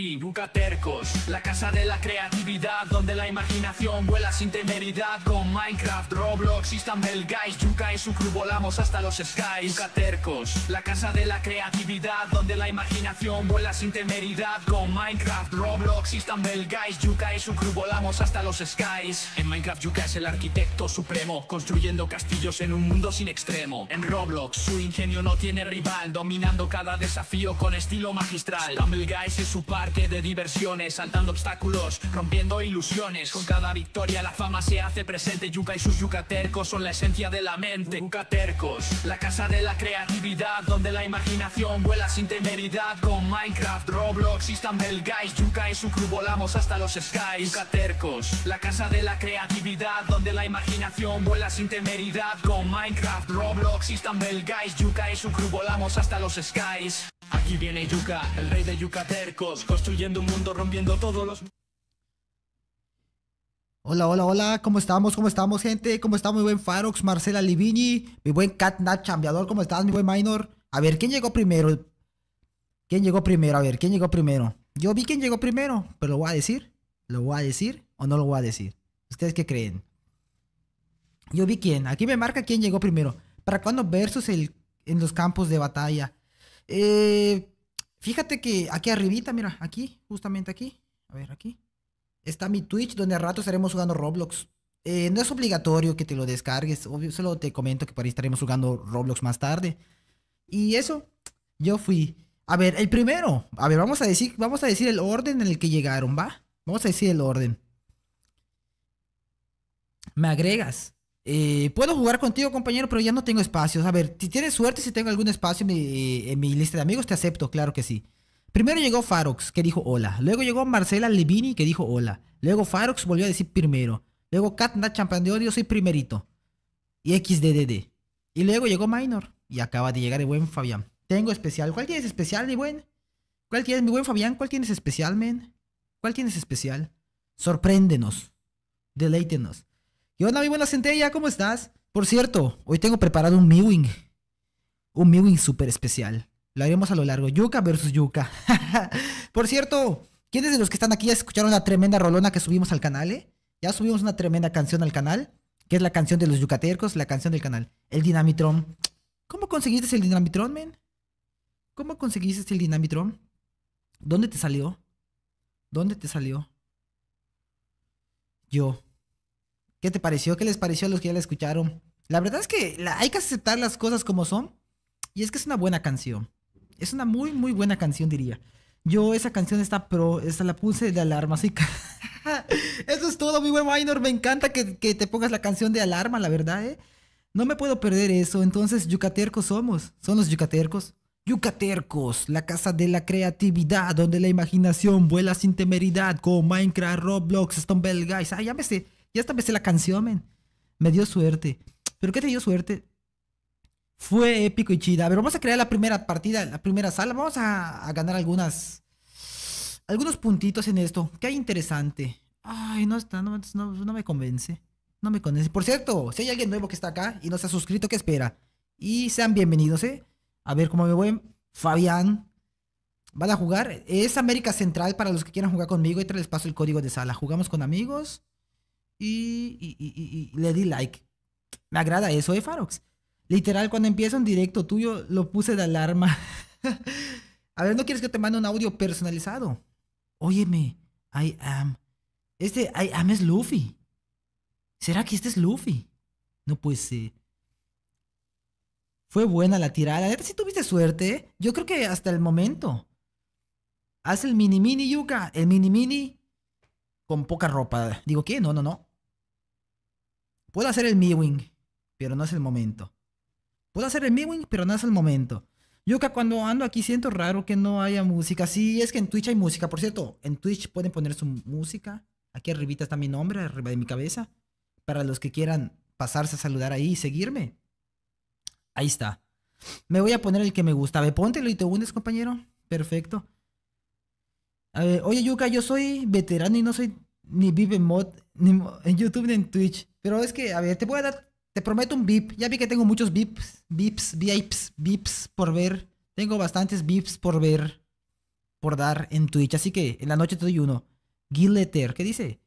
Yuka tercos La casa de la creatividad Donde la imaginación vuela sin temeridad Con Minecraft, Roblox, Istanbul Guys Yuka y su crew volamos hasta los skies Bucatercos, La casa de la creatividad Donde la imaginación vuela sin temeridad Con Minecraft, Roblox, Istanbul Guys Yuka y su crew volamos hasta los skies En Minecraft Yuka es el arquitecto supremo Construyendo castillos en un mundo sin extremo En Roblox su ingenio no tiene rival Dominando cada desafío con estilo magistral Istanbul Guys es su par de diversiones, saltando obstáculos, rompiendo ilusiones. Con cada victoria la fama se hace presente. Yuca y sus yucatercos son la esencia de la mente. Yucatercos, la casa de la creatividad, donde la imaginación vuela sin temeridad. Con Minecraft, Roblox, Istanbul Guys, yuka y su crew volamos hasta los skies. Yucatercos, la casa de la creatividad, donde la imaginación vuela sin temeridad. Con Minecraft, Roblox, Istanbul Guys, yuka y su crew volamos hasta los skies. Aquí viene Yuka, el rey de Yucatercos, construyendo un mundo, rompiendo todos los... Hola, hola, hola, ¿cómo estamos? ¿Cómo estamos, gente? ¿Cómo está mi buen Farox, Marcela Livini, mi buen Catnap Chambeador? ¿Cómo estás, mi buen Minor? A ver, ¿quién llegó primero? ¿Quién llegó primero? A ver, ¿quién llegó primero? Yo vi quién llegó primero, pero lo voy a decir. ¿Lo voy a decir o no lo voy a decir? ¿Ustedes qué creen? Yo vi quién. Aquí me marca quién llegó primero. ¿Para cuándo versus el, en los campos de batalla? Eh, fíjate que aquí arribita, mira, aquí, justamente aquí, a ver, aquí, está mi Twitch donde a rato estaremos jugando Roblox. Eh, no es obligatorio que te lo descargues, obvio, solo te comento que por ahí estaremos jugando Roblox más tarde. Y eso, yo fui. A ver, el primero. A ver, vamos a decir, vamos a decir el orden en el que llegaron, ¿va? Vamos a decir el orden. Me agregas eh, puedo jugar contigo, compañero, pero ya no tengo espacios. A ver, si tienes suerte, si tengo algún espacio en mi, lista de amigos, te acepto, claro que sí. Primero llegó Farox, que dijo hola. Luego llegó Marcela Levini, que dijo hola. Luego Farox volvió a decir primero. Luego Katna de yo soy primerito. Y XDDD. Y luego llegó Minor. Y acaba de llegar el buen Fabián. Tengo especial. ¿Cuál tienes especial, mi buen? ¿Cuál tienes, mi buen Fabián? ¿Cuál tienes especial, men? ¿Cuál tienes especial? Sorpréndenos. Deleítenos. ¿Qué onda mi buena centella, ¿cómo estás? Por cierto, hoy tengo preparado un Mewing. Un Mewing súper especial. Lo haremos a lo largo. yuca versus yuca Por cierto, ¿quiénes de los que están aquí ya escucharon la tremenda rolona que subimos al canal, eh? Ya subimos una tremenda canción al canal, que es la canción de los yucatercos, la canción del canal. El Dinamitron. ¿Cómo conseguiste el Dinamitron, men? ¿Cómo conseguiste el Dinamitron? ¿Dónde te salió? ¿Dónde te salió? Yo. ¿Qué te pareció? ¿Qué les pareció a los que ya la escucharon? La verdad es que hay que aceptar las cosas como son. Y es que es una buena canción. Es una muy, muy buena canción, diría. Yo esa canción está pro, esta la puse de alarma, así Eso es todo, mi buen Minor. Me encanta que, te pongas la canción de alarma, la verdad, ¿eh? No me puedo perder eso. Entonces, yucatercos somos. Son los yucatercos. Yucatercos, la casa de la creatividad, donde la imaginación vuela sin temeridad, Como Minecraft, Roblox, Stumble Guys. Ah, llámese... Ya hasta empecé la canción, men. Me dio suerte. ¿Pero qué te dio suerte? Fue épico y chida. A ver, vamos a crear la primera partida, la primera sala. Vamos a, ganar algunas. Algunos puntitos en esto. ¿Qué hay interesante? Ay, no está, no, no, me convence. No me convence. Por cierto, si hay alguien nuevo que está acá y no se ha suscrito, ¿qué espera? Y sean bienvenidos, ¿eh? A ver cómo me voy. Fabián. Van a jugar. Es América Central para los que quieran jugar conmigo. Y les paso el código de sala. Jugamos con amigos y, le di like. Me agrada eso eh, Farox. Literal, cuando empieza un directo tuyo, lo puse de alarma. a ver, ¿no quieres que te mande un audio personalizado? Óyeme, I am. Este I am es Luffy. ¿Será que este es Luffy? No pues, sí Fue buena la tirada. a ver si tuviste suerte. ¿eh? Yo creo que hasta el momento. Haz el mini mini yuca. El mini mini con poca ropa. Digo, ¿qué? No, no, no. Puedo hacer el mewing, pero no es el momento. Puedo hacer el mewing, pero no es el momento. Yuka, cuando ando aquí siento raro que no haya música. Sí, es que en Twitch hay música. Por cierto, en Twitch pueden poner su música. Aquí arribita está mi nombre, arriba de mi cabeza. Para los que quieran pasarse a saludar ahí y seguirme. Ahí está. Me voy a poner el que me gusta. ver, póntelo y te unes, compañero. Perfecto. oye, Yuka, yo soy veterano y no soy ni vive mod, ni en YouTube ni en Twitch. Pero es que, a ver, te voy a dar, te prometo un VIP. Ya vi que tengo muchos VIPs, VIPs, VIPs, VIPs por ver. Tengo bastantes VIPs por ver, por dar en Twitch. Así que en la noche te doy uno. Gilletter, ¿qué dice?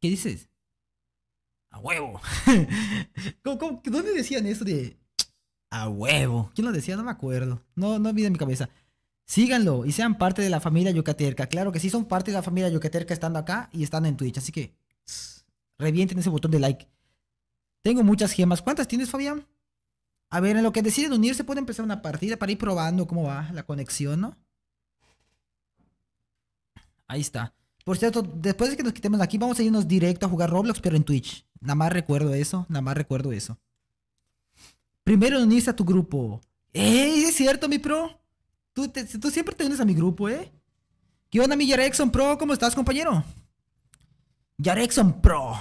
¿Qué dices? A huevo. ¿Cómo, cómo, dónde decían eso de a huevo? ¿Quién lo decía? No me acuerdo. No, no vi en mi cabeza. Síganlo y sean parte de la familia yucaterca. Claro que sí, son parte de la familia yucaterca estando acá y estando en Twitch. Así que... Revienten ese botón de like. Tengo muchas gemas. ¿Cuántas tienes, Fabián? A ver, en lo que deciden unirse Pueden empezar una partida para ir probando cómo va la conexión, ¿no? Ahí está. Por cierto, después de que nos quitemos de aquí, vamos a irnos directo a jugar Roblox, pero en Twitch. Nada más recuerdo eso, nada más recuerdo eso. Primero unirse a tu grupo. ¿Eh? Es cierto, mi pro. Tú, siempre te unes a mi grupo, ¿eh? ¿Qué onda, Miller Exxon Pro? ¿Cómo estás, compañero? Yarexon Pro.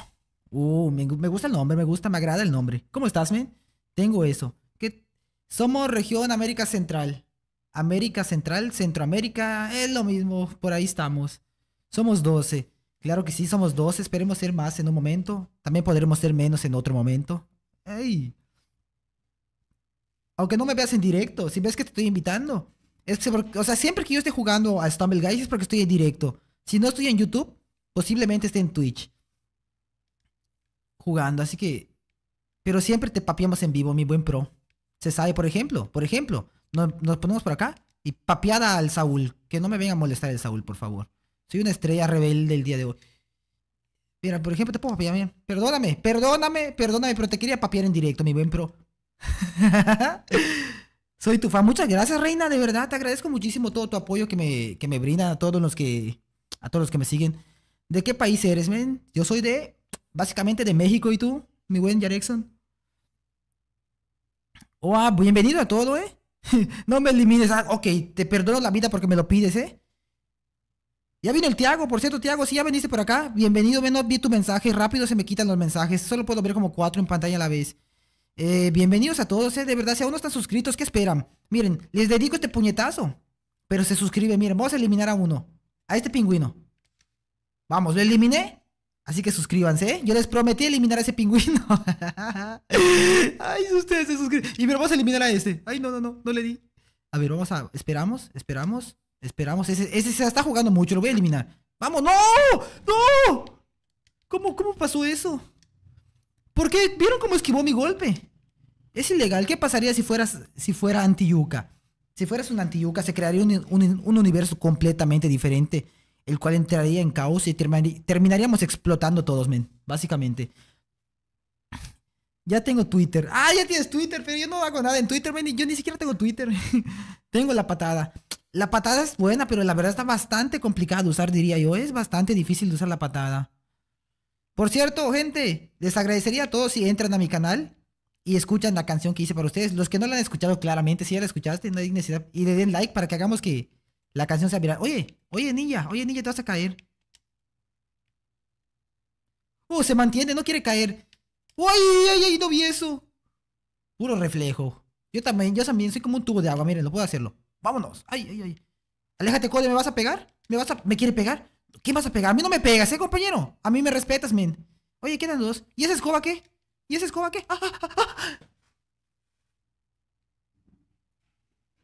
Uh, me, gusta el nombre, me gusta, me agrada el nombre. ¿Cómo estás, men? Tengo eso. ¿Qué? Somos región América Central. América Central, Centroamérica, es lo mismo, por ahí estamos. Somos 12. Claro que sí, somos 12, esperemos ser más en un momento. También podremos ser menos en otro momento. ¡Ey! Aunque no me veas en directo, si ves que te estoy invitando. Es o sea, siempre que yo esté jugando a Stumble Guys es porque estoy en directo. Si no estoy en YouTube, Posiblemente esté en Twitch jugando, así que... Pero siempre te papiamos en vivo, mi buen pro. Se sabe, por ejemplo, por ejemplo, nos, nos ponemos por acá y papiada al Saúl. Que no me venga a molestar el Saúl, por favor. Soy una estrella rebelde el día de hoy. Mira, por ejemplo, te puedo papiar. Perdóname, perdóname, perdóname, pero te quería papiar en directo, mi buen pro. Soy tu fan. Muchas gracias, reina. De verdad, te agradezco muchísimo todo tu apoyo que me, que me brinda a todos los que. a todos los que me siguen. ¿De qué país eres, men? Yo soy de, básicamente de México, ¿y tú, mi buen Jarexon Oh, ah, Bienvenido a todo, ¿eh? no me elimines. Ah, ok, te perdono la vida porque me lo pides, ¿eh? Ya vino el Tiago, por cierto, Tiago, si ¿sí ya veniste por acá, bienvenido, ven, no vi tu mensaje, rápido se me quitan los mensajes, solo puedo ver como cuatro en pantalla a la vez. Eh, bienvenidos a todos, eh, de verdad, si aún no están suscritos, ¿qué esperan? Miren, les dedico este puñetazo, pero se suscribe, miren, vamos a eliminar a uno, a este pingüino. Vamos, lo eliminé. Así que suscríbanse. Yo les prometí eliminar a ese pingüino. Ay, ustedes se suscriben. Y pero vamos a eliminar a este. Ay, no, no, no, no le di. A ver, vamos a. Esperamos, esperamos, esperamos. Ese, ese se está jugando mucho, lo voy a eliminar. ¡Vamos! ¡No! ¡No! ¿Cómo, cómo pasó eso? ¿Por qué? ¿Vieron cómo esquivó mi golpe? Es ilegal. ¿Qué pasaría si fueras, si fuera anti-yuca? Si fueras un anti se crearía un, un universo completamente diferente el cual entraría en caos y terminaríamos explotando todos, men, básicamente. Ya tengo Twitter. Ah, ya tienes Twitter, pero yo no hago nada en Twitter, men, yo ni siquiera tengo Twitter. tengo la patada. La patada es buena, pero la verdad está bastante complicada de usar, diría yo. Es bastante difícil de usar la patada. Por cierto, gente, les agradecería a todos si entran a mi canal y escuchan la canción que hice para ustedes. Los que no la han escuchado claramente, si ya la escuchaste, no hay necesidad. Y le den like para que hagamos que la canción se mirar Oye, oye, niña oye, niña, te vas a caer. Oh, se mantiene, no quiere caer. ¡Uy, ay, ay, no vi eso! Puro reflejo. Yo también, yo también soy como un tubo de agua, miren, lo puedo hacerlo. Vámonos. Ay, ay, ay. Aléjate, Code, ¿me vas a pegar? ¿Me vas a... ¿Me quiere pegar? ¿Qué vas a pegar? A mí no me pegas, ¿eh, compañero? A mí me respetas, men. Oye, quedan dos. ¿Y esa escoba qué? ¿Y esa escoba qué? Ah, ah, ah,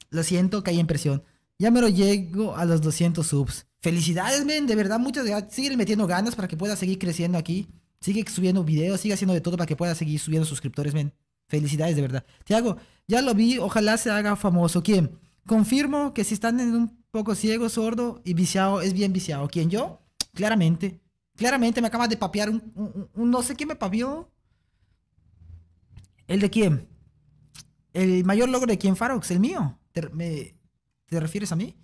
lo siento, caí en presión. Ya me lo llego a los 200 subs. Felicidades, men, de verdad, muchas gracias. Sigue metiendo ganas para que pueda seguir creciendo aquí. Sigue subiendo videos, sigue haciendo de todo para que pueda seguir subiendo suscriptores, men. Felicidades, de verdad. Tiago, ya lo vi, ojalá se haga famoso. ¿Quién? Confirmo que si están en un poco ciego, sordo y viciado, es bien viciado. ¿Quién? ¿Yo? Claramente. Claramente me acaba de papear un, no sé quién me papió. ¿El de quién? El mayor logro de quién, Farox, el mío. me, ¿Te refieres a mí?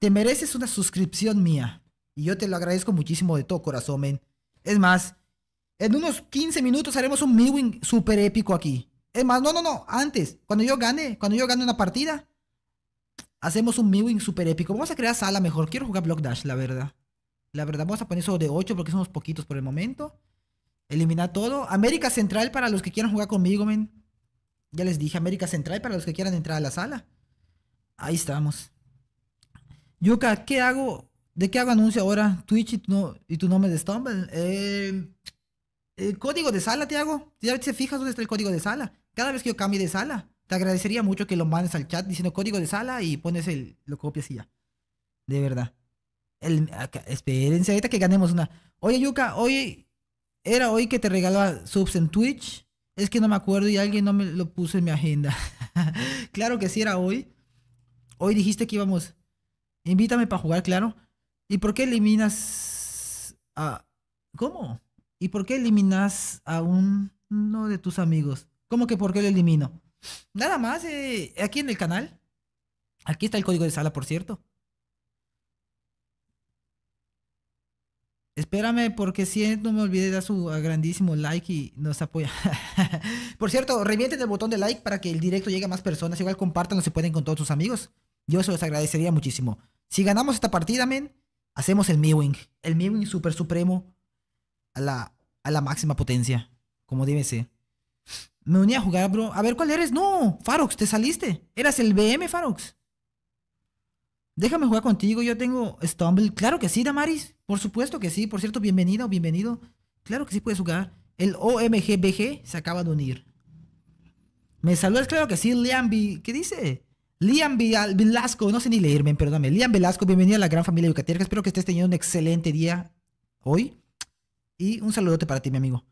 Te mereces una suscripción mía. Y yo te lo agradezco muchísimo de todo corazón, men. Es más, en unos 15 minutos haremos un midwin super épico aquí. Es más, no, no, no, antes, cuando yo gane, cuando yo gane una partida, hacemos un midwin super épico. Vamos a crear sala mejor. Quiero jugar Block Dash, la verdad. La verdad, vamos a poner eso de 8 porque somos poquitos por el momento. Eliminar todo. América Central para los que quieran jugar conmigo, men. Ya les dije, América Central para los que quieran entrar a la sala ahí estamos. Yuka, ¿qué hago? ¿De qué hago anuncio ahora? Twitch y tu, nombre de Stumble. el eh, eh, código de sala, te hago. Ya te fijas dónde está el código de sala. Cada vez que yo cambie de sala, te agradecería mucho que lo mandes al chat diciendo código de sala y pones el. lo copias y ya. De verdad. El, espérense, ahorita que ganemos una. Oye, Yuka, hoy. Era hoy que te regalaba subs en Twitch. Es que no me acuerdo y alguien no me lo puso en mi agenda. claro que sí era hoy. Hoy dijiste que íbamos. Invítame para jugar, claro. ¿Y por qué eliminas a. ¿Cómo? ¿Y por qué eliminas a uno de tus amigos? ¿Cómo que por qué lo elimino? Nada más, eh, aquí en el canal. Aquí está el código de sala, por cierto. Espérame porque si no me olvidé da dar su grandísimo like y nos apoya. por cierto, revienten el botón de like para que el directo llegue a más personas. Igual compártanlo se pueden con todos sus amigos. Yo se los agradecería muchísimo. Si ganamos esta partida, men, hacemos el Mewing. El Mewing super supremo a la, a la máxima potencia, como debe ser. Me uní a jugar, bro. A ver, ¿cuál eres? No, Farox, te saliste. Eras el BM, Farox. Déjame jugar contigo, yo tengo Stumble. Claro que sí, Damaris. Por supuesto que sí. Por cierto, bienvenido, bienvenido. Claro que sí puedes jugar. El OMGBG se acaba de unir. Me saludas, claro que sí, Liambi. ¿Qué dice? Liam Velasco, no sé ni leerme, perdóname. Liam Velasco, bienvenido a la gran familia yucateca. Espero que estés teniendo un excelente día hoy. Y un saludote para ti, mi amigo.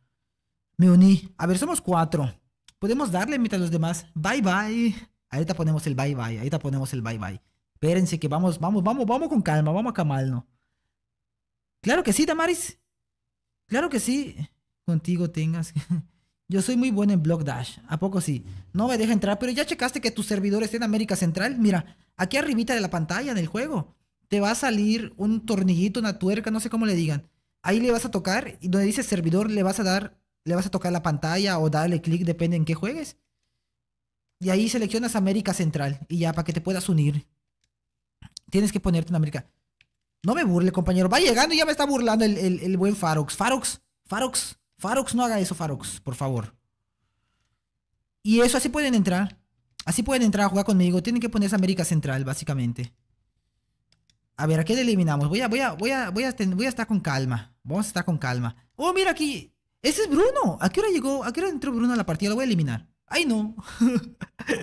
Me uní. A ver, somos cuatro. Podemos darle mitad a los demás. Bye bye. Ahorita ponemos el bye bye. te ponemos el bye bye. Espérense que vamos, vamos, vamos, vamos con calma. Vamos a ¿no? Claro que sí, Damaris. Claro que sí. Contigo tengas. Yo soy muy bueno en Block Dash, ¿a poco sí? No me deja entrar, pero ya checaste que tu servidor está en América Central. Mira, aquí arribita de la pantalla del juego, te va a salir un tornillito, una tuerca, no sé cómo le digan. Ahí le vas a tocar y donde dice servidor le vas a dar, le vas a tocar la pantalla o darle clic, depende en qué juegues. Y ahí seleccionas América Central y ya para que te puedas unir. Tienes que ponerte en América. No me burle, compañero. Va llegando y ya me está burlando el, el buen Farox. Farox, Farox. Farox, no haga eso, Farox, por favor. Y eso, así pueden entrar. Así pueden entrar a jugar conmigo. Tienen que ponerse América Central, básicamente. A ver, ¿a qué le eliminamos? Voy a, voy a, voy a, voy a estar con calma. Vamos a estar con calma. Oh, mira aquí. Ese es Bruno. ¿A qué hora llegó? ¿A qué hora entró Bruno a la partida? Lo voy a eliminar. Ay, no.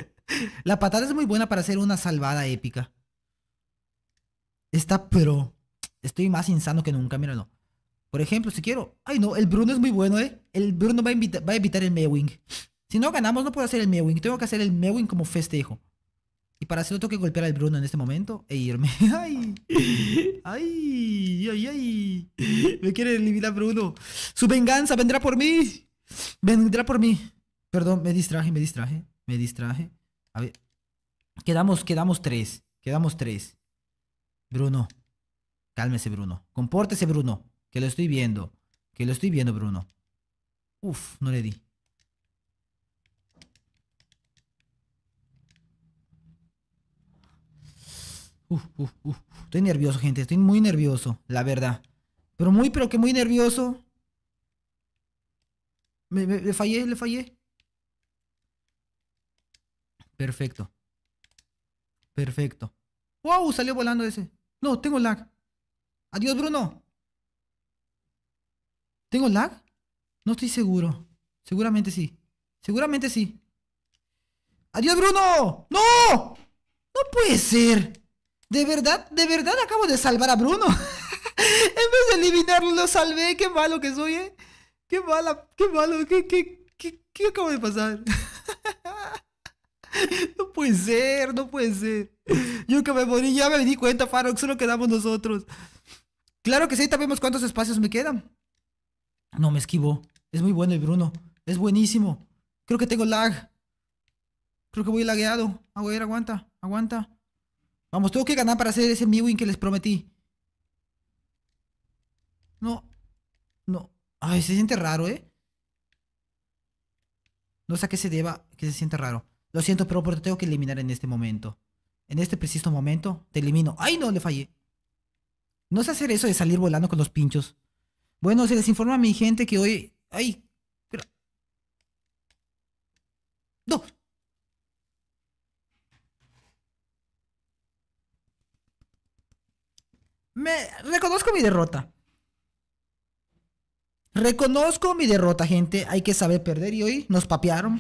la patada es muy buena para hacer una salvada épica. Está pero. Estoy más insano que nunca, míralo. Por ejemplo, si quiero, ay no, el Bruno es muy bueno, ¿eh? El Bruno va a, evitar el Mewing. Si no ganamos, no puedo hacer el Mewing. Tengo que hacer el Mewing como festejo. Y para hacerlo tengo que golpear al Bruno en este momento e irme. ¡Ay! ¡Ay! ¡Ay, ay! Me quiere eliminar Bruno. ¡Su venganza vendrá por mí! Vendrá por mí. Perdón, me distraje, me distraje. Me distraje. A ver. Quedamos, quedamos tres. Quedamos tres. Bruno. Cálmese, Bruno. Compórtese, Bruno. Que lo estoy viendo. Que lo estoy viendo, Bruno. Uf, no le di. Uf, uf, uf. Estoy nervioso, gente. Estoy muy nervioso, la verdad. Pero muy, pero que muy nervioso. Me, le fallé, le fallé. Perfecto. Perfecto. ¡Wow! Salió volando ese. No, tengo lag. Adiós, Bruno. ¿Tengo lag? No estoy seguro. Seguramente sí. Seguramente sí. ¡Adiós, Bruno! ¡No! ¡No puede ser! ¿De verdad? ¿De verdad acabo de salvar a Bruno? en vez de eliminarlo, lo salvé. ¡Qué malo que soy, eh! ¡Qué mala! ¡Qué malo! ¿Qué, qué, qué, acabo de pasar? no puede ser, no puede ser. Yo que me morí, ya me di cuenta, Farox, Solo quedamos nosotros. Claro que sí, sabemos cuántos espacios me quedan. No me esquivo. Es muy bueno el Bruno. Es buenísimo. Creo que tengo lag. Creo que voy lagueado. A ah, aguanta, aguanta. Vamos, tengo que ganar para hacer ese Miwin que les prometí. No. No. Ay, se siente raro, ¿eh? No sé a qué se deba que se siente raro. Lo siento, pero, pero te tengo que eliminar en este momento. En este preciso momento, te elimino. ¡Ay, no! Le fallé. No sé hacer eso de salir volando con los pinchos. Bueno, se les informa a mi gente que hoy... ¡Ay! ¡No! Me... Reconozco mi derrota. Reconozco mi derrota, gente. Hay que saber perder y hoy nos papearon.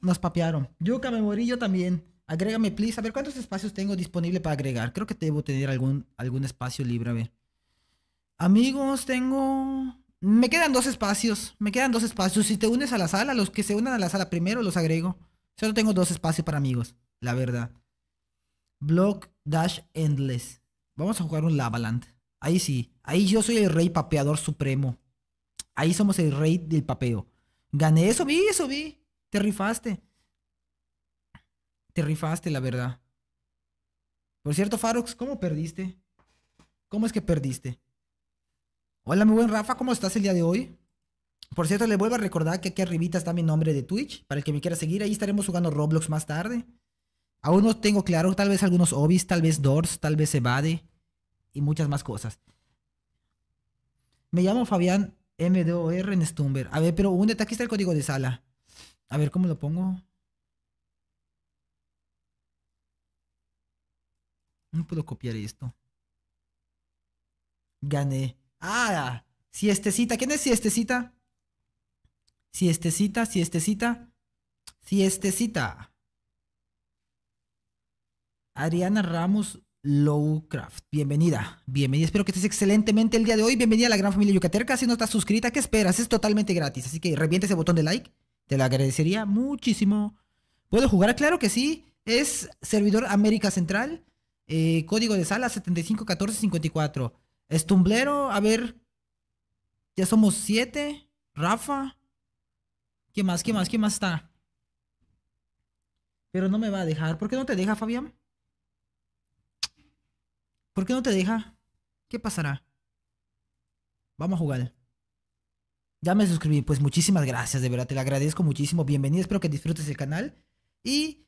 Nos papearon. Yo, me yo también. Agrégame, please. A ver, ¿cuántos espacios tengo disponible para agregar? Creo que debo tener algún, algún espacio libre. A ver. Amigos, tengo... Me quedan dos espacios. Me quedan dos espacios. Si te unes a la sala, los que se unan a la sala primero los agrego. Solo tengo dos espacios para amigos, la verdad. Block Dash Endless. Vamos a jugar un Lavaland. Ahí sí. Ahí yo soy el rey papeador supremo. Ahí somos el rey del papeo. Gané, eso vi, eso vi. Te rifaste. Te rifaste, la verdad. Por cierto, Farox, ¿cómo perdiste? ¿Cómo es que perdiste? Hola, mi buen Rafa, ¿cómo estás el día de hoy? Por cierto, le vuelvo a recordar que aquí arribita está mi nombre de Twitch, para el que me quiera seguir, ahí estaremos jugando Roblox más tarde. Aún no tengo claro, tal vez algunos hobbies, tal vez Doors, tal vez Evade y muchas más cosas. Me llamo Fabián MDOR en Stumber. A ver, pero un aquí está el código de sala. A ver, ¿cómo lo pongo? No puedo copiar esto. Gané. Ah, siestecita. ¿Quién es siestecita? Siestecita, siestecita, siestecita. Ariana Ramos Lowcraft. Bienvenida, bienvenida. Espero que estés excelentemente el día de hoy. Bienvenida a la gran familia yucaterca Si no estás suscrita, ¿qué esperas? Es totalmente gratis. Así que reviente ese botón de like. Te lo agradecería muchísimo. ¿Puedo jugar? Claro que sí. Es servidor América Central. Eh, código de sala 751454. Es Tumblero, a ver. Ya somos siete. Rafa. ¿Qué más? ¿Qué más? ¿Qué más está? Pero no me va a dejar. ¿Por qué no te deja, Fabián? ¿Por qué no te deja? ¿Qué pasará? Vamos a jugar. Ya me suscribí, pues muchísimas gracias, de verdad, te lo agradezco muchísimo. Bienvenido, espero que disfrutes el canal. Y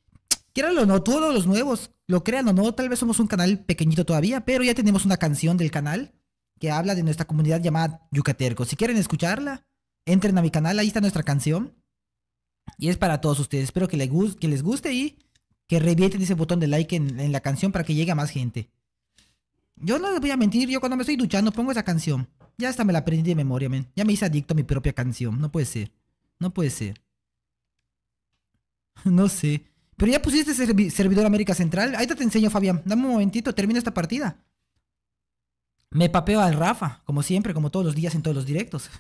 Quieran o no, todos los nuevos, lo crean o no, tal vez somos un canal pequeñito todavía, pero ya tenemos una canción del canal que habla de nuestra comunidad llamada Yucaterco. Si quieren escucharla, entren a mi canal, ahí está nuestra canción. Y es para todos ustedes. Espero que les, guste, y que revienten ese botón de like en, la canción para que llegue a más gente. Yo no les voy a mentir, yo cuando me estoy duchando pongo esa canción. Ya hasta me la aprendí de memoria, men. Ya me hice adicto a mi propia canción. No puede ser. No puede ser. No sé. Pero ya pusiste servidor América Central. Ahí te, enseño, Fabián. Dame un momentito, termina esta partida. Me papeo al Rafa, como siempre, como todos los días en todos los directos.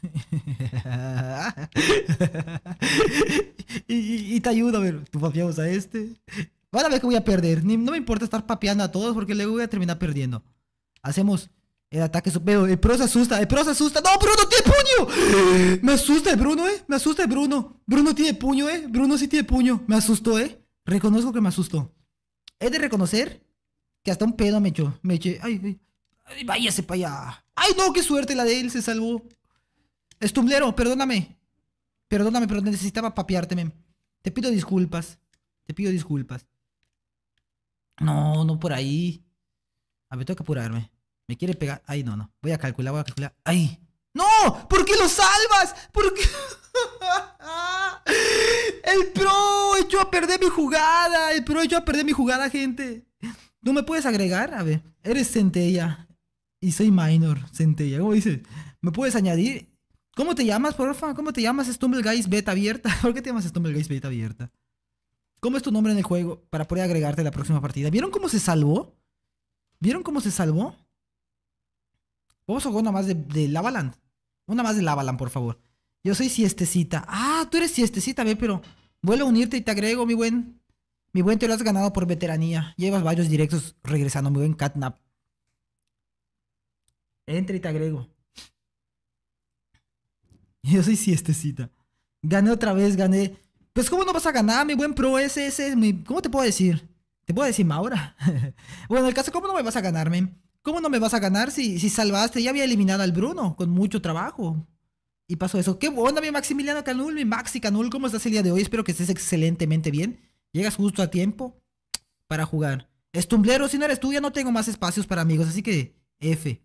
y, te ayudo, a ver, tú papeamos a este. Van a ver que voy a perder. no me importa estar papeando a todos porque luego voy a terminar perdiendo. Hacemos el ataque Veo, El pro se asusta, el pro se asusta. ¡No, Bruno tiene puño! Me asusta el Bruno, eh. Me asusta el Bruno. Bruno tiene puño, eh. Bruno sí tiene puño. Me asustó, eh. Reconozco que me asustó. He de reconocer que hasta un pedo me echó. Me eché. Ay, ay, váyase para allá. Ay, no, qué suerte la de él se salvó. Estumblero, perdóname. Perdóname, pero necesitaba papearte, men. Te pido disculpas. Te pido disculpas. No, no por ahí. A ver, tengo que apurarme. Me quiere pegar. Ay, no, no. Voy a calcular, voy a calcular. ¡Ay! ¡No! ¿Por qué lo salvas? ¿Por qué? El pro echó a perder mi jugada. El pro echó a perder mi jugada, gente. ¿No me puedes agregar? A ver, eres centella. Y soy minor, centella. ¿Cómo dices? ¿Me puedes añadir? ¿Cómo te llamas, porfa? ¿Cómo te llamas Stumble Guys Beta Abierta? ¿Por qué te llamas Stumble Guys Beta Abierta? ¿Cómo es tu nombre en el juego para poder agregarte la próxima partida? ¿Vieron cómo se salvó? ¿Vieron cómo se salvó? Vamos a jugar una más de, de Lavaland. Una más de Lavaland, por favor. Yo soy siestecita. Ah, tú eres siestecita, ve, pero vuelvo a unirte y te agrego, mi buen. Mi buen, te lo has ganado por veteranía. Llevas varios directos regresando, mi buen catnap. Entra y te agrego. Yo soy siestecita. Gané otra vez, gané. Pues, ¿cómo no vas a ganar, mi buen pro? Ese, ese ¿Cómo te puedo decir? Te puedo decir Maura. bueno, el caso, ¿cómo no me vas a ganar, men? ¿Cómo no me vas a ganar si, si salvaste? Ya había eliminado al Bruno con mucho trabajo y eso. ¿Qué onda, mi Maximiliano Canul, mi Maxi Canul? ¿Cómo estás el día de hoy? Espero que estés excelentemente bien. Llegas justo a tiempo para jugar. Estumblero, si no eres tú, ya no tengo más espacios para amigos, así que F.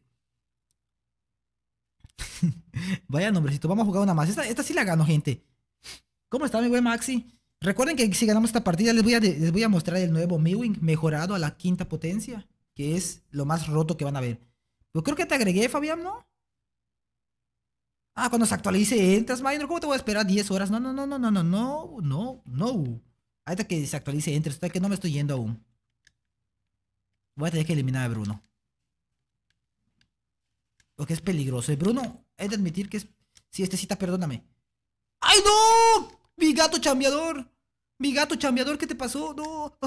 Vaya nombrecito, vamos a jugar una más. Esta, esta sí la gano, gente. ¿Cómo está mi buen Maxi? Recuerden que si ganamos esta partida les voy a, les voy a mostrar el nuevo Mewing mejorado a la quinta potencia, que es lo más roto que van a ver. Yo creo que te agregué, Fabián, ¿no? Ah, cuando se actualice entras, Minor. ¿Cómo te voy a esperar 10 horas? No, no, no, no, no, no, no, no, no. Ahorita que se actualice entras, Está que no me estoy yendo aún. Voy a tener que eliminar a Bruno. Porque es peligroso. Bruno, Hay de admitir que es... Sí, este cita, perdóname. ¡Ay, no! Mi gato chambeador. Mi gato chambeador, ¿qué te pasó? No.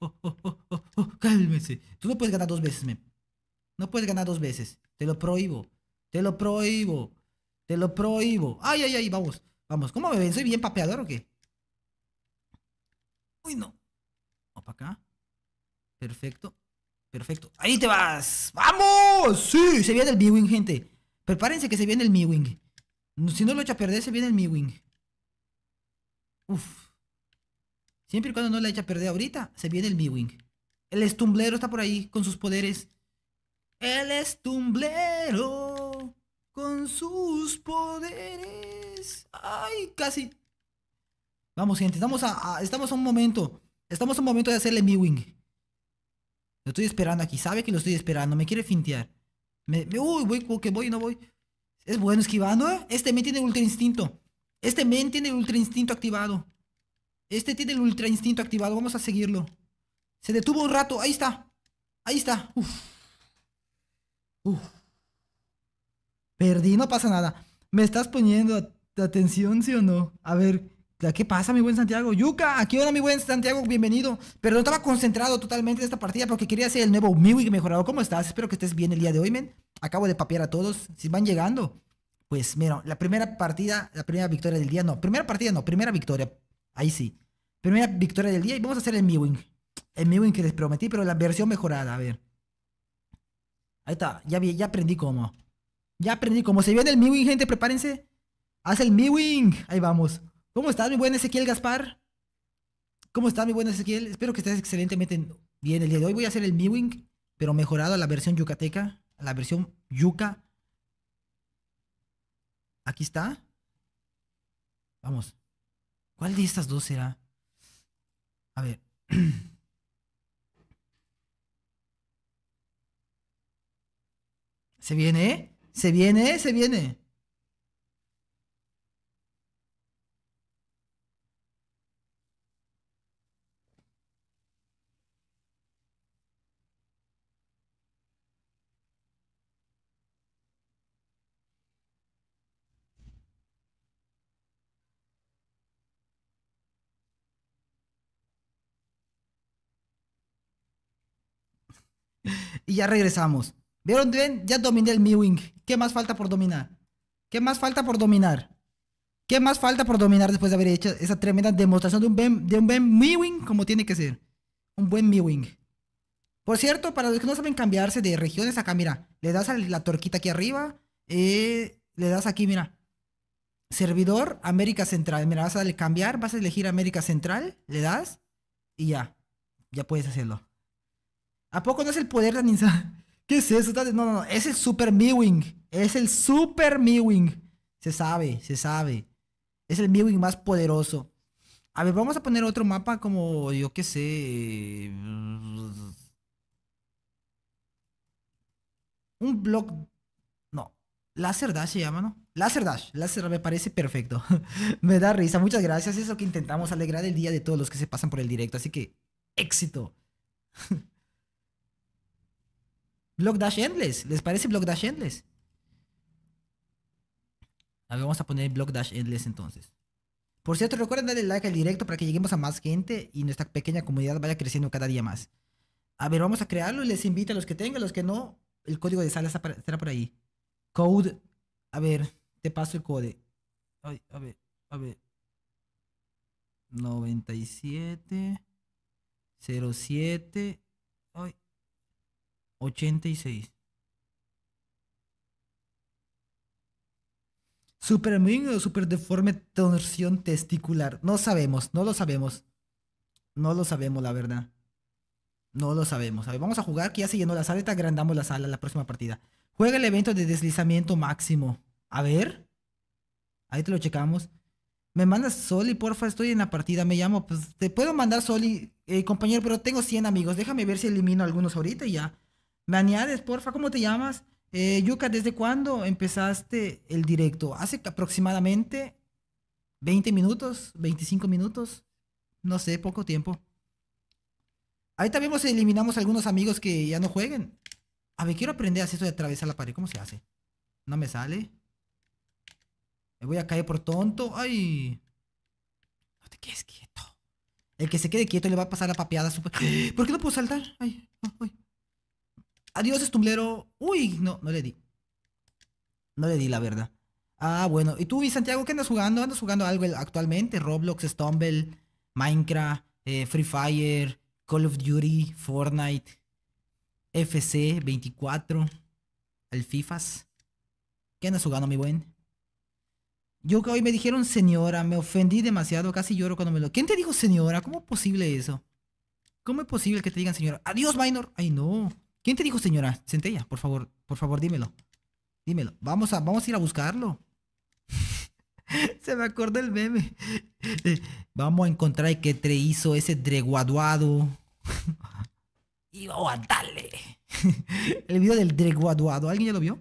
Oh, oh, cálmese. Tú no puedes ganar dos veces, me No puedes ganar dos veces. Te lo prohíbo. Te lo prohíbo. Te lo prohíbo. Ay, ay, ay, vamos. Vamos. ¿Cómo me ven? ¿Soy bien papeador o qué? Uy, no. Vamos para acá. Perfecto. Perfecto. Ahí te vas. ¡Vamos! Sí, se viene el miwing, wing gente. Prepárense que se viene el Mi-Wing. Si no lo echa a perder, se viene el miwing wing Uf. Siempre y cuando no lo echa a perder ahorita, se viene el miwing wing El estumblero está por ahí con sus poderes. El estumblero sus poderes. Ay, casi. Vamos, gente, estamos a, estamos a un momento. Estamos a un momento de hacerle mi wing. Lo estoy esperando aquí. Sabe que lo estoy esperando. Me quiere fintear. Me, voy uy, voy, que voy, no voy. Es bueno esquivando, Este men tiene ultra instinto. Este men tiene el ultra instinto activado. Este tiene el ultra instinto activado. Vamos a seguirlo. Se detuvo un rato. Ahí está. Ahí está. Uf. Perdí, no pasa nada. ¿Me estás poniendo atención, sí o no? A ver, ¿qué pasa, mi buen Santiago? Yuka, aquí hola, mi buen Santiago, bienvenido. Pero no estaba concentrado totalmente en esta partida porque quería hacer el nuevo Wing mejorado. ¿Cómo estás? Espero que estés bien el día de hoy, men. Acabo de papear a todos. Si van llegando, pues mira, la primera partida, la primera victoria del día, no. Primera partida, no, primera victoria. Ahí sí. Primera victoria del día y vamos a hacer el Wing, El Miwing que les prometí, pero la versión mejorada, a ver. Ahí está, ya, vi, ya aprendí cómo. Ya aprendí, como se viene el Miwing, gente, prepárense. Haz el Miwing. Ahí vamos. ¿Cómo estás, mi buen Ezequiel Gaspar? ¿Cómo estás, mi buen Ezequiel? Espero que estés excelentemente bien el día de hoy. Voy a hacer el Miwing, pero mejorado a la versión yucateca, a la versión yuca. Aquí está. Vamos. ¿Cuál de estas dos será? A ver. Se viene, ¿eh? Se viene, se viene. y ya regresamos. ¿Vieron bien? Ya dominé el mi ¿Qué más falta por dominar? ¿Qué más falta por dominar? ¿Qué más falta por dominar después de haber hecho esa tremenda demostración de un buen, de un como tiene que ser? Un buen mi Por cierto, para los que no saben cambiarse de regiones acá, mira, le das a la torquita aquí arriba, eh, le das aquí, mira, servidor América Central. Mira, vas a darle cambiar, vas a elegir América Central, le das y ya, ya puedes hacerlo. ¿A poco no es el poder de ¿Qué es eso? No, no, no. Es el Super Mewing. Es el Super Mewing. Se sabe, se sabe. Es el Mewing más poderoso. A ver, vamos a poner otro mapa como, yo qué sé. Eh, un block. No. Laser Dash se llama, ¿no? láser Dash. Laser me parece perfecto. me da risa. Muchas gracias. Es lo que intentamos alegrar el día de todos los que se pasan por el directo. Así que, éxito. Block Dash Endless. ¿Les parece Block Dash Endless? A ver, vamos a poner Block Dash Endless entonces. Por cierto, recuerden darle like al directo para que lleguemos a más gente y nuestra pequeña comunidad vaya creciendo cada día más. A ver, vamos a crearlo. y Les invito a los que tengan, a los que no, el código de sala estará por ahí. Code. A ver, te paso el code. Ay, a ver, a ver. 97 07 Ay, 86. super o super deforme torsión testicular. No sabemos, no lo sabemos. No lo sabemos, la verdad. No lo sabemos. A ver, vamos a jugar que ya se llenó la sala te agrandamos la sala la próxima partida. Juega el evento de deslizamiento máximo. A ver. Ahí te lo checamos. Me mandas Soli, porfa, estoy en la partida, me llamo. Pues te puedo mandar Soli, eh, compañero, pero tengo 100 amigos. Déjame ver si elimino algunos ahorita y ya. Maniales, porfa, ¿cómo te llamas? Eh, Yuka, ¿desde cuándo empezaste el directo? Hace aproximadamente 20 minutos, 25 minutos, no sé, poco tiempo. Ahí también eliminamos algunos amigos que ya no jueguen. A ver, quiero aprender a hacer eso de atravesar la pared. ¿Cómo se hace? No me sale. Me voy a caer por tonto. ¡Ay! No te quedes quieto. El que se quede quieto le va a pasar la papeada. Super... ¿Por qué no puedo saltar? ¡Ay! ¡Ay! Adiós, estumblero. Uy, no, no le di. No le di, la verdad. Ah, bueno. ¿Y tú, Santiago, qué andas jugando? ¿Andas jugando algo actualmente? Roblox, Stumble, Minecraft, eh, Free Fire, Call of Duty, Fortnite, FC 24, el FIFAs. ¿Qué andas jugando, mi buen? Yo que hoy me dijeron señora, me ofendí demasiado, casi lloro cuando me lo... ¿Quién te dijo señora? ¿Cómo es posible eso? ¿Cómo es posible que te digan señora? Adiós, Minor. Ay, no. ¿Quién te dijo, señora? Centella, por favor, por favor, dímelo. Dímelo. Vamos a, vamos a ir a buscarlo. Se me acordó el meme. vamos a encontrar que te hizo ese dreguaduado. y a darle. el video del dreguaduado. ¿Alguien ya lo vio?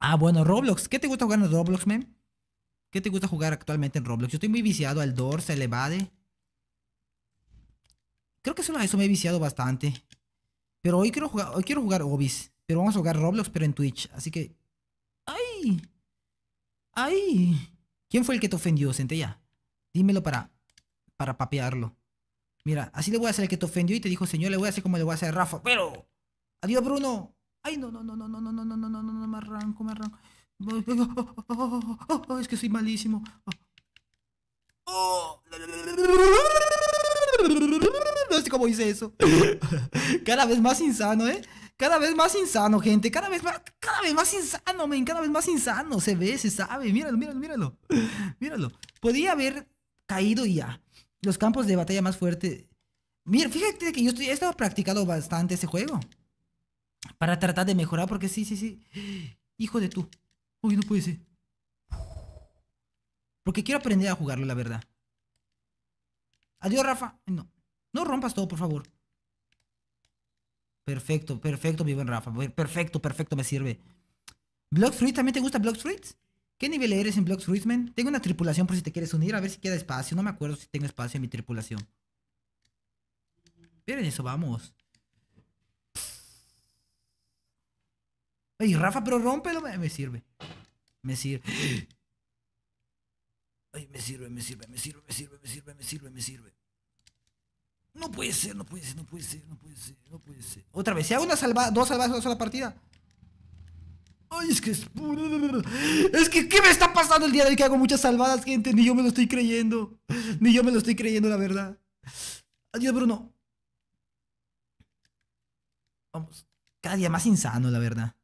Ah, bueno, Roblox. ¿Qué te gusta jugar en Roblox, men? ¿Qué te gusta jugar actualmente en Roblox? Yo estoy muy viciado al Dorse, al Evade. Creo que eso me he viciado bastante. Pero hoy quiero jugar, hoy quiero jugar Obis. Pero vamos a jugar Roblox, pero en Twitch. Así que. ¡Ay! ¡Ay! ¿Quién fue el que te ofendió, Centella? Dímelo para. para papearlo. Mira, así le voy a hacer el que te ofendió y te dijo, señor, le voy a hacer como le voy a hacer a Rafa. Pero. Adiós, Bruno. Ay, no, no, no, no, no, no, no, no, no, no, no, no, me arranco, me arranco. es que soy malísimo. No sé cómo hice eso. Cada vez más insano, ¿eh? Cada vez más insano, gente. Cada vez más, cada vez más insano, men. Cada vez más insano. Se ve, se sabe. Míralo, míralo, míralo. Míralo. Podía haber caído ya. Los campos de batalla más fuertes. Mira, fíjate que yo estoy, he estado practicando bastante ese juego. Para tratar de mejorar, porque sí, sí, sí. Hijo de tú. Uy, no puede ser. Porque quiero aprender a jugarlo, la verdad. Adiós, Rafa. No, no rompas todo, por favor. Perfecto, perfecto, mi buen Rafa. Perfecto, perfecto, me sirve. ¿Block ¿También te gusta Block ¿Qué nivel eres en Block man? Tengo una tripulación por si te quieres unir. A ver si queda espacio. No me acuerdo si tengo espacio en mi tripulación. Miren eso, vamos. Ay Rafa, pero rompelo. Me sirve. Me sirve. Ay, me sirve, me sirve, me sirve, me sirve, me sirve, me sirve, me sirve. No puede ser, no puede ser, no puede ser, no puede ser, no puede ser. Otra vez, si hago una salvada, dos salvadas en una sola partida. Ay, es que es... Es que, ¿qué me está pasando el día de hoy que hago muchas salvadas, gente? Ni yo me lo estoy creyendo. Ni yo me lo estoy creyendo, la verdad. Adiós, Bruno. Vamos. Cada día más insano, la verdad.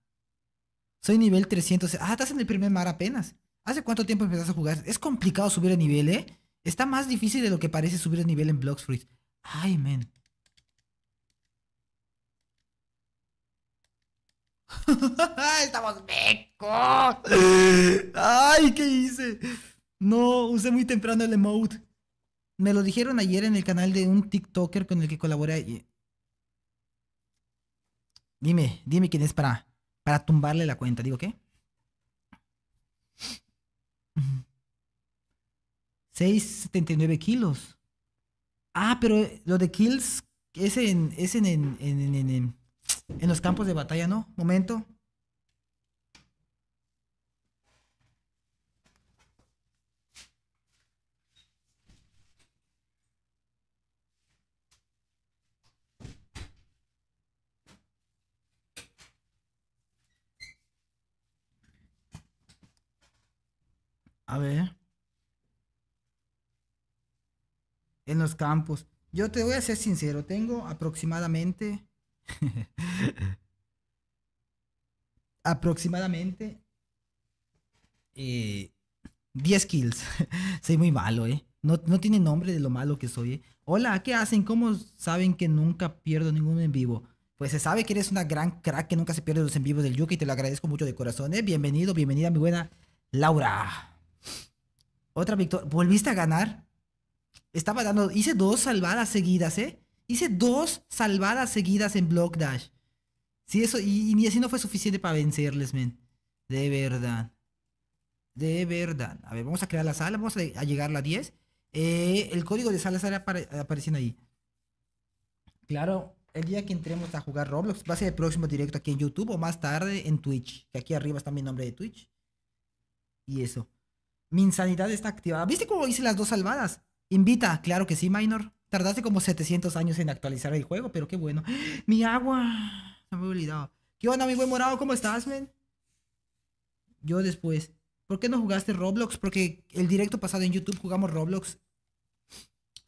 Soy nivel 300. Ah, estás en el primer mar apenas. ¿Hace cuánto tiempo empezaste a jugar? Es complicado subir de nivel, ¿eh? Está más difícil de lo que parece subir de nivel en Blocks Ay, men. Estamos becos. Ay, ¿qué hice? No, usé muy temprano el emote. Me lo dijeron ayer en el canal de un TikToker con el que colaboré. Dime, dime quién es para, para tumbarle la cuenta. Digo, ¿qué? 6,79 kilos. Ah, pero eh, lo de kills es en, en los campos de batalla, ¿no? Momento. A ver. En los campos. Yo te voy a ser sincero, tengo aproximadamente... aproximadamente... 10 eh, kills. soy muy malo, ¿eh? No, tiene nombre de lo malo que soy, eh. Hola, ¿qué hacen? ¿Cómo saben que nunca pierdo ninguno en vivo? Pues se sabe que eres una gran crack que nunca se pierde los en vivos del Yuki y te lo agradezco mucho de corazón, eh. Bienvenido, bienvenida, mi buena Laura. Otra victoria. ¿Volviste a ganar? Estaba dando. Hice dos salvadas seguidas, ¿eh? Hice dos salvadas seguidas en Block Dash. Sí, eso. Y, ni así no fue suficiente para vencerles, men. De verdad. De verdad. A ver, vamos a crear la sala. Vamos a, llegar a la 10. Eh, el código de sala sale apareciendo ahí. Claro, el día que entremos a jugar Roblox va a ser el próximo directo aquí en YouTube o más tarde en Twitch. Que aquí arriba está mi nombre de Twitch. Y eso. Mi insanidad está activada. ¿Viste cómo hice las dos salvadas? Invita, claro que sí, Minor. Tardaste como 700 años en actualizar el juego, pero qué bueno. Mi agua. No me he olvidado. ¿Qué onda, mi buen morado? ¿Cómo estás, men? Yo después. ¿Por qué no jugaste Roblox? Porque el directo pasado en YouTube jugamos Roblox.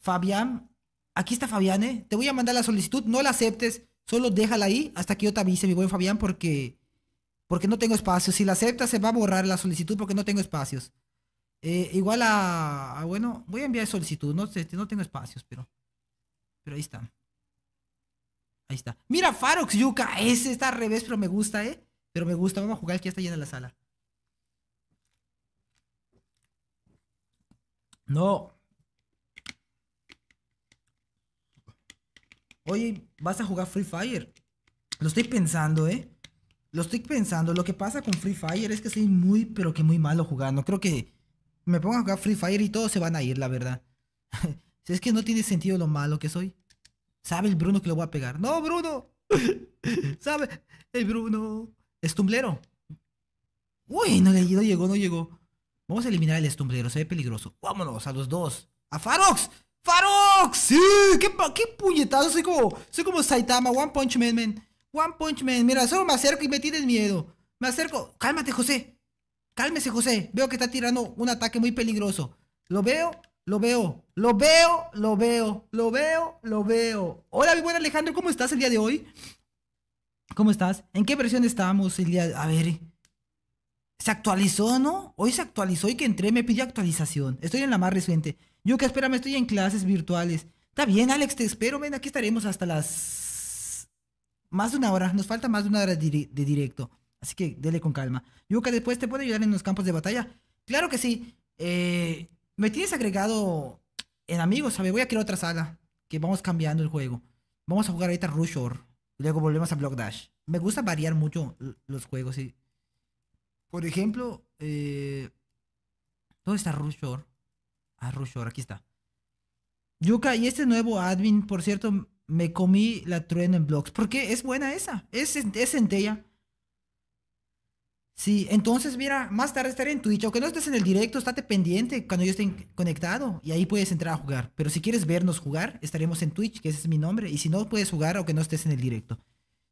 Fabián. Aquí está Fabián, ¿eh? Te voy a mandar la solicitud. No la aceptes. Solo déjala ahí hasta que yo te avise, mi buen Fabián, porque... Porque no tengo espacio. Si la aceptas, se va a borrar la solicitud porque no tengo espacios. Eh, igual a, bueno, voy a enviar solicitud, no, sé este, no tengo espacios, pero, pero ahí está. Ahí está. Mira, Farox Yuka, ese está al revés, pero me gusta, ¿eh? Pero me gusta, vamos a jugar, que ya está llena la sala. No. Oye, ¿vas a jugar Free Fire? Lo estoy pensando, ¿eh? Lo estoy pensando. Lo que pasa con Free Fire es que soy muy, pero que muy malo jugando. Creo que me pongo a jugar Free Fire y todos se van a ir, la verdad. si es que no tiene sentido lo malo que soy. Sabe el Bruno que lo voy a pegar. ¡No, Bruno! ¿Sabe? El Bruno. Estumblero. Uy, no, llegó, no llegó. Vamos a eliminar al estumblero, se ve peligroso. Vámonos a los dos. ¡A Farox! ¡Farox! ¡Sí! ¡Qué, puñetazo! Soy como, soy como Saitama, One Punch Man, man. One Punch Man. Mira, solo me acerco y me tienes miedo. Me acerco. Cálmate, José. Cálmese, José. Veo que está tirando un ataque muy peligroso. Lo veo, lo veo, lo veo, lo veo, lo veo, lo veo. Hola, mi buen Alejandro, ¿cómo estás el día de hoy? ¿Cómo estás? ¿En qué versión estábamos el día? De... A ver. Se actualizó, ¿no? Hoy se actualizó y que entré me pidió actualización. Estoy en la más reciente. Yo, Yuka, espérame, estoy en clases virtuales. Está bien, Alex, te espero. Ven, aquí estaremos hasta las... Más de una hora. Nos falta más de una hora de directo. Así que dele con calma. Yuka después te puede ayudar en los campos de batalla. Claro que sí. Eh, me tienes agregado en amigos, A ver, Voy a crear otra sala. Que vamos cambiando el juego. Vamos a jugar ahorita Rush Luego volvemos a Block Dash. Me gusta variar mucho los juegos. Por ejemplo, eh, ¿dónde está Rush Ah, Rush aquí está. Yuka, y este nuevo admin, por cierto, me comí la trueno en blocks ¿Por qué? Es buena esa. Es, es centella. Sí, entonces mira, más tarde estaré en Twitch. Aunque no estés en el directo, estate pendiente cuando yo esté conectado y ahí puedes entrar a jugar. Pero si quieres vernos jugar, estaremos en Twitch, que ese es mi nombre. Y si no, puedes jugar que no estés en el directo.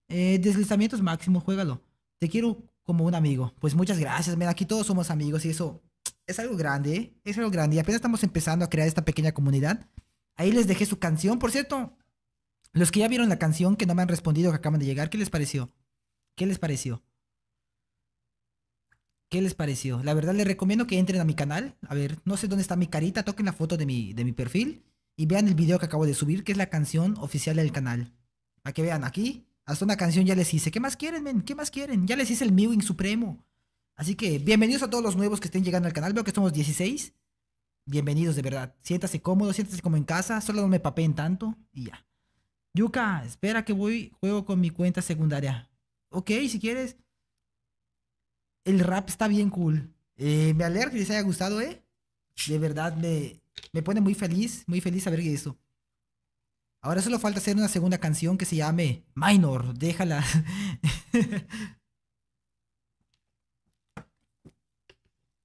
Eh, deslizamientos máximo, juégalo. Te quiero como un amigo. Pues muchas gracias, mira, aquí todos somos amigos y eso es algo grande, ¿eh? Es algo grande. Y apenas estamos empezando a crear esta pequeña comunidad. Ahí les dejé su canción. Por cierto, los que ya vieron la canción que no me han respondido, que acaban de llegar, ¿qué les pareció? ¿Qué les pareció? ¿Qué les pareció? La verdad les recomiendo que entren a mi canal. A ver, no sé dónde está mi carita, toquen la foto de mi, de mi perfil y vean el video que acabo de subir, que es la canción oficial del canal. Para que vean, aquí hasta una canción ya les hice. ¿Qué más quieren, men? ¿Qué más quieren? Ya les hice el Mewing Supremo. Así que bienvenidos a todos los nuevos que estén llegando al canal. Veo que somos 16. Bienvenidos, de verdad. Siéntase cómodo, siéntase como en casa. Solo no me papeen tanto y ya. Yuka, espera que voy, juego con mi cuenta secundaria. Ok, si quieres el rap está bien cool. Eh, me alerta que les haya gustado, ¿eh? De verdad, me, me pone muy feliz, muy feliz saber eso. Ahora solo falta hacer una segunda canción que se llame Minor, déjala.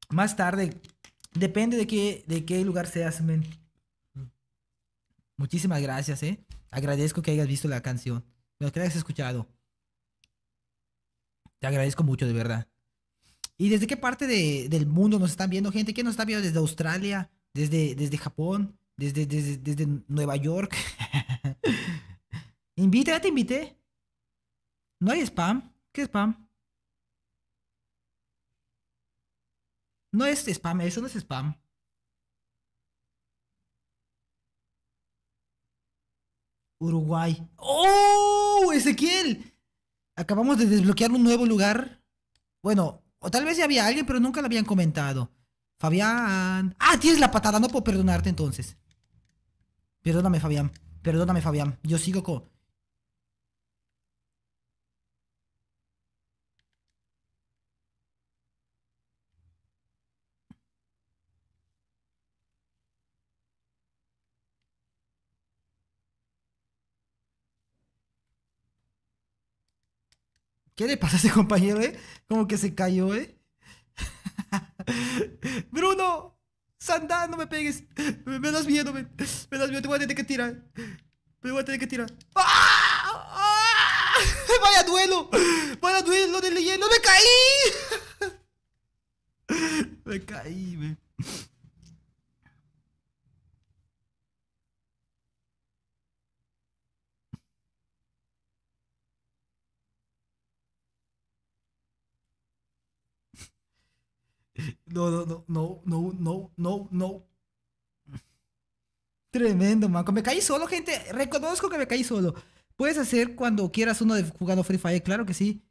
Más tarde, depende de qué, de qué lugar seas, men. Muchísimas gracias, eh. Agradezco que hayas visto la canción. Bueno, que la hayas escuchado. Te agradezco mucho, de verdad. ¿Y desde qué parte del mundo nos están viendo, gente? ¿Quién nos está viendo desde Australia? ¿Desde, desde Japón? ¿Desde, desde, Nueva York? Invita, ya te invité. No hay spam. ¿Qué spam? No es spam, eso no es spam. Uruguay. ¡Oh! Ezequiel. Acabamos de desbloquear un nuevo lugar. Bueno, o tal vez ya había alguien, pero nunca lo habían comentado. Fabián. Ah, tienes la patada, no puedo perdonarte entonces. Perdóname, Fabián. Perdóname, Fabián. Yo sigo con... ¿Qué le pasa a ese compañero, eh? Como que se cayó, eh. Bruno, Sandá, no me pegues. Me, me das miedo, me, me, das miedo. Te voy a tener que tirar. Me voy a tener que tirar. ¡Ah! ¡Ah! ¡Vaya duelo! ¡Vaya duelo de leyenda! ¡Me caí! me caí, me. No, no, no, no, no, no, no. Tremendo, manco. Me caí solo, gente. Reconozco que me caí solo. Puedes hacer cuando quieras uno de jugando Free Fire, claro que sí.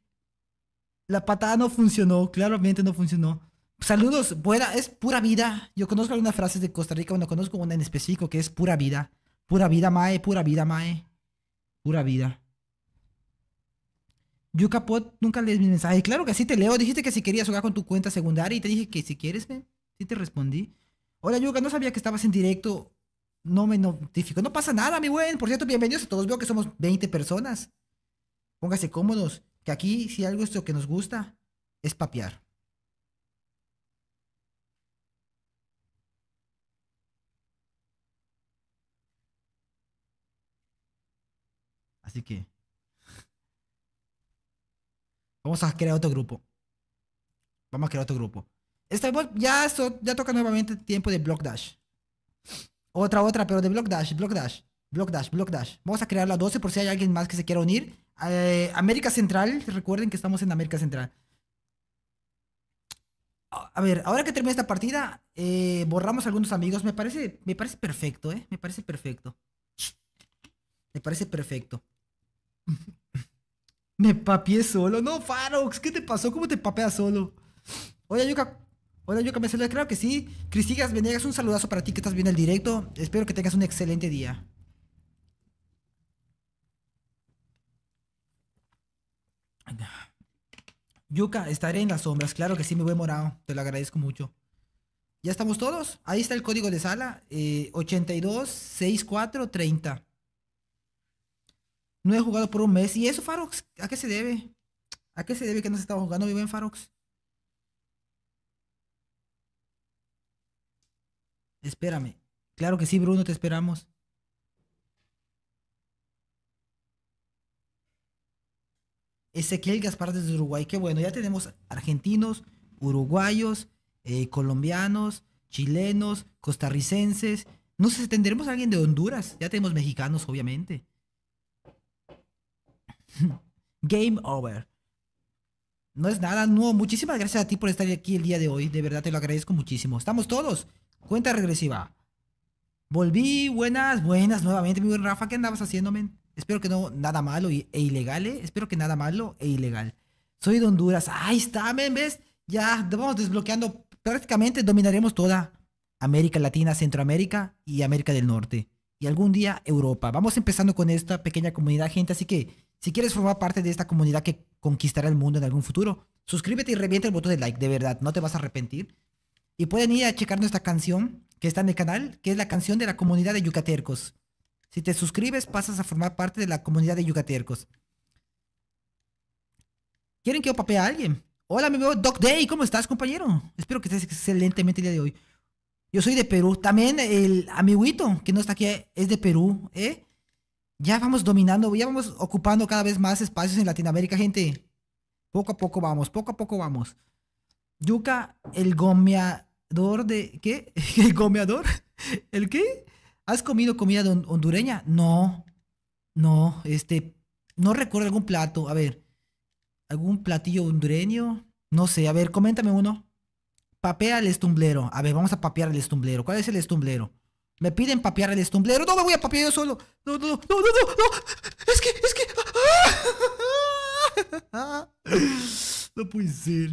La patada no funcionó, claramente no funcionó. Saludos, buena, es pura vida. Yo conozco algunas frases de Costa Rica, bueno, conozco una en específico que es pura vida. Pura vida, mae, pura vida, mae. Pura vida. Yuka Pot, nunca lees mis mensajes. Claro que sí te leo. Dijiste que si querías jugar con tu cuenta secundaria y te dije que si quieres, me Sí te respondí. Hola Yuka, no sabía que estabas en directo. No me notificó. No pasa nada, mi buen. Por cierto, bienvenidos a todos. Veo que somos 20 personas. Póngase cómodos. Que aquí, si algo es lo que nos gusta, es papear. Así que Vamos a crear otro grupo. Vamos a crear otro grupo. ya, ya toca nuevamente tiempo de Block Dash. Otra, otra, pero de Block Dash, Block Dash, Block Dash, Block Dash. Vamos a crear la 12 por si hay alguien más que se quiera unir. Eh, América Central, recuerden que estamos en América Central. A ver, ahora que termine esta partida, eh, borramos algunos amigos. Me parece, me parece perfecto, ¿eh? Me parece perfecto. Me parece perfecto. Me papié solo. No, Farox, ¿qué te pasó? ¿Cómo te papea solo? Hola, Yuka. Hola, Yuka, me saludas. Claro que sí. Cristigas Venegas, un saludazo para ti que estás viendo el directo. Espero que tengas un excelente día. Yuka, estaré en las sombras. Claro que sí, Me voy morado. Te lo agradezco mucho. ¿Ya estamos todos? Ahí está el código de sala. Eh, 826430. No he jugado por un mes. ¿Y eso, Farox? ¿A qué se debe? ¿A qué se debe que no se estaba jugando bien, Farox? Espérame. Claro que sí, Bruno, te esperamos. Ezequiel Gaspar desde Uruguay. Qué bueno, ya tenemos argentinos, uruguayos, eh, colombianos, chilenos, costarricenses. No sé, tendremos a alguien de Honduras. Ya tenemos mexicanos, obviamente. Game over. No es nada nuevo. Muchísimas gracias a ti por estar aquí el día de hoy. De verdad te lo agradezco muchísimo. Estamos todos. Cuenta regresiva. Volví. Buenas, buenas nuevamente, mi buen Rafa. ¿Qué andabas haciendo, men? Espero que no nada malo e ilegal, ¿eh? Espero que nada malo e ilegal. Soy de Honduras. Ahí está, men, ¿ves? Ya vamos desbloqueando. Prácticamente dominaremos toda América Latina, Centroamérica y América del Norte. Y algún día Europa. Vamos empezando con esta pequeña comunidad, gente. Así que si quieres formar parte de esta comunidad que conquistará el mundo en algún futuro, suscríbete y revienta el botón de like, de verdad, no te vas a arrepentir. Y pueden ir a checar nuestra canción que está en el canal, que es la canción de la comunidad de Yucatercos. Si te suscribes, pasas a formar parte de la comunidad de Yucatercos. ¿Quieren que yo pape a alguien? Hola, mi amigo Doc Day, ¿cómo estás, compañero? Espero que estés excelentemente el día de hoy. Yo soy de Perú. También el amiguito que no está aquí eh, es de Perú, ¿eh? ya vamos dominando, ya vamos ocupando cada vez más espacios en Latinoamérica, gente. Poco a poco vamos, poco a poco vamos. yuca el gomeador de... ¿Qué? ¿El gomeador? ¿El qué? ¿Has comido comida hondureña? No. No, este... No recuerdo algún plato. A ver. ¿Algún platillo hondureño? No sé. A ver, coméntame uno. Papea el estumblero. A ver, vamos a papear el estumblero. ¿Cuál es el estumblero? Me piden papiar el estumblero. No me voy a papear yo solo. No, no, no, no, no, no. Es que, es que. No puede ser.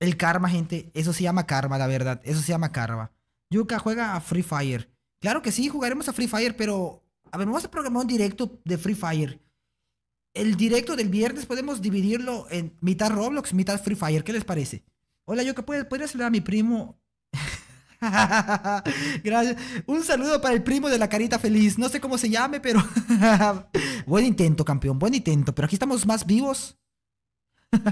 El karma, gente. Eso se llama karma, la verdad. Eso se llama karma. Yuka juega a Free Fire. Claro que sí, jugaremos a Free Fire, pero. A ver, vamos a programar un directo de Free Fire el directo del viernes podemos dividirlo en mitad Roblox, mitad Free Fire. ¿Qué les parece? Hola, yo que podría saludar a mi primo. Gracias. Un saludo para el primo de la carita feliz. No sé cómo se llame, pero. buen intento, campeón. Buen intento. Pero aquí estamos más vivos.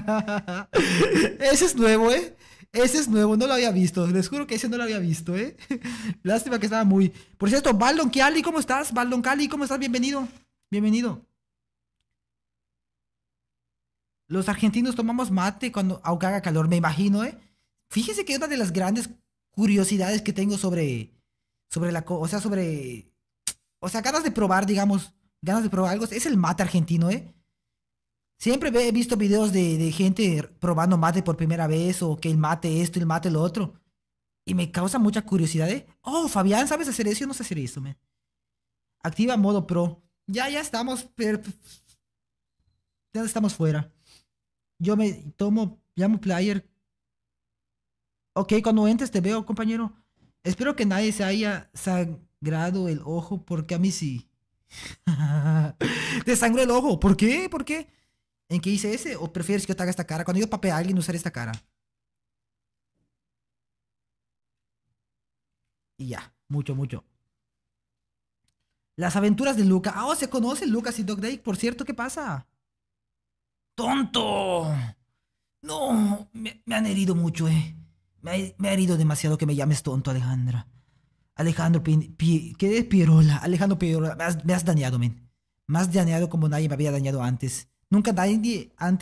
Ese es nuevo, ¿eh? Ese es nuevo, no lo había visto. Les juro que ese no lo había visto, ¿eh? Lástima que estaba muy. Por cierto, Baldon Cali, ¿cómo estás? Baldon Cali, ¿cómo estás? Bienvenido. Bienvenido. Los argentinos tomamos mate cuando aunque haga calor, me imagino, ¿eh? Fíjese que una de las grandes curiosidades que tengo sobre, sobre la, o sea, sobre, o sea, ganas de probar, digamos, ganas de probar algo, es el mate argentino, ¿eh? Siempre he visto videos de, gente probando mate por primera vez o que el mate esto, el mate lo otro. Y me causa mucha curiosidad, ¿eh? Oh, Fabián, ¿sabes hacer eso? no sé hacer eso, man. Activa modo pro. Ya, ya estamos. Ya estamos fuera yo me tomo, llamo player. Ok, cuando entres te veo, compañero. Espero que nadie se haya sangrado el ojo, porque a mí sí. te sangró el ojo. ¿Por qué? ¿Por qué? ¿En qué hice ese? ¿O prefieres que yo te haga esta cara? Cuando yo papea a alguien, usaré esta cara. Y ya, mucho, mucho. Las aventuras de Luca. Ah, oh, se conoce Lucas y Dog Day Por cierto, ¿qué pasa? ¡Tonto! No, me, han herido mucho, ¿eh? Me ha, herido demasiado que me llames tonto, Alejandra. Alejandro, que ¿qué es Pirola? Alejandro Pirola, me has, me has dañado, men. Me has dañado como nadie me había dañado antes. Nunca nadie antes.